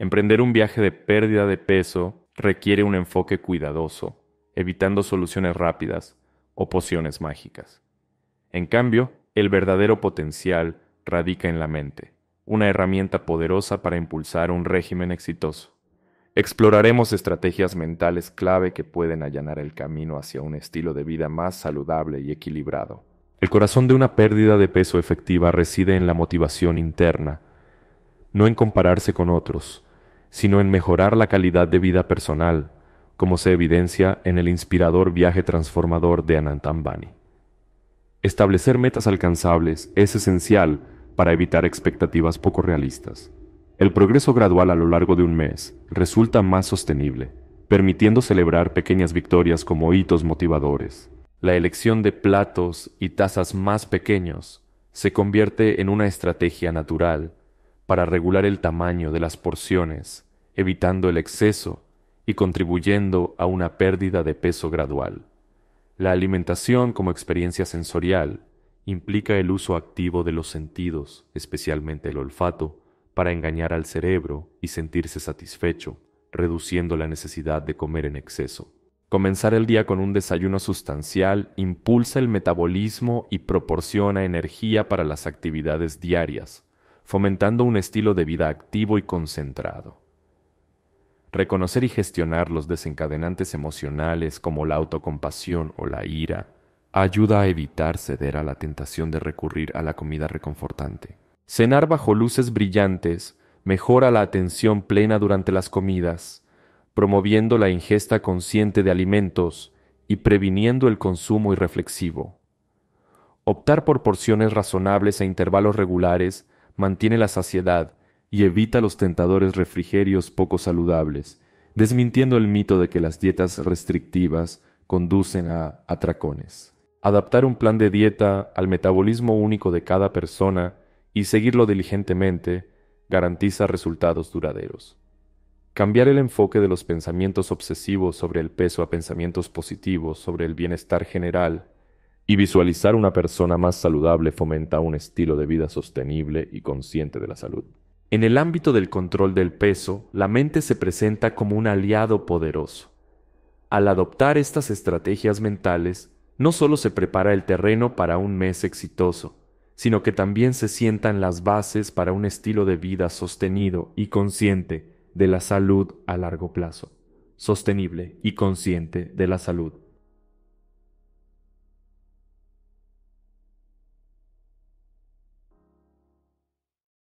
Emprender un viaje de pérdida de peso requiere un enfoque cuidadoso, evitando soluciones rápidas o pociones mágicas. En cambio, el verdadero potencial radica en la mente, una herramienta poderosa para impulsar un régimen exitoso. Exploraremos estrategias mentales clave que pueden allanar el camino hacia un estilo de vida más saludable y equilibrado. El corazón de una pérdida de peso efectiva reside en la motivación interna, no en compararse con otros, sino en mejorar la calidad de vida personal, como se evidencia en el inspirador viaje transformador de Anantambani. Establecer metas alcanzables es esencial para evitar expectativas poco realistas. El progreso gradual a lo largo de un mes resulta más sostenible, permitiendo celebrar pequeñas victorias como hitos motivadores. La elección de platos y tazas más pequeños se convierte en una estrategia natural para regular el tamaño de las porciones, evitando el exceso y contribuyendo a una pérdida de peso gradual. La alimentación como experiencia sensorial implica el uso activo de los sentidos, especialmente el olfato, para engañar al cerebro y sentirse satisfecho, reduciendo la necesidad de comer en exceso. Comenzar el día con un desayuno sustancial impulsa el metabolismo y proporciona energía para las actividades diarias, fomentando un estilo de vida activo y concentrado. Reconocer y gestionar los desencadenantes emocionales como la autocompasión o la ira ayuda a evitar ceder a la tentación de recurrir a la comida reconfortante. Cenar bajo luces brillantes mejora la atención plena durante las comidas, promoviendo la ingesta consciente de alimentos y previniendo el consumo irreflexivo. Optar por porciones razonables a e intervalos regulares mantiene la saciedad y evita los tentadores refrigerios poco saludables, desmintiendo el mito de que las dietas restrictivas conducen a atracones. Adaptar un plan de dieta al metabolismo único de cada persona y seguirlo diligentemente garantiza resultados duraderos. Cambiar el enfoque de los pensamientos obsesivos sobre el peso a pensamientos positivos sobre el bienestar general y visualizar una persona más saludable fomenta un estilo de vida sostenible y consciente de la salud. En el ámbito del control del peso, la mente se presenta como un aliado poderoso. Al adoptar estas estrategias mentales, no solo se prepara el terreno para un mes exitoso, sino que también se sientan las bases para un estilo de vida sostenido y consciente de la salud a largo plazo. Sostenible y consciente de la salud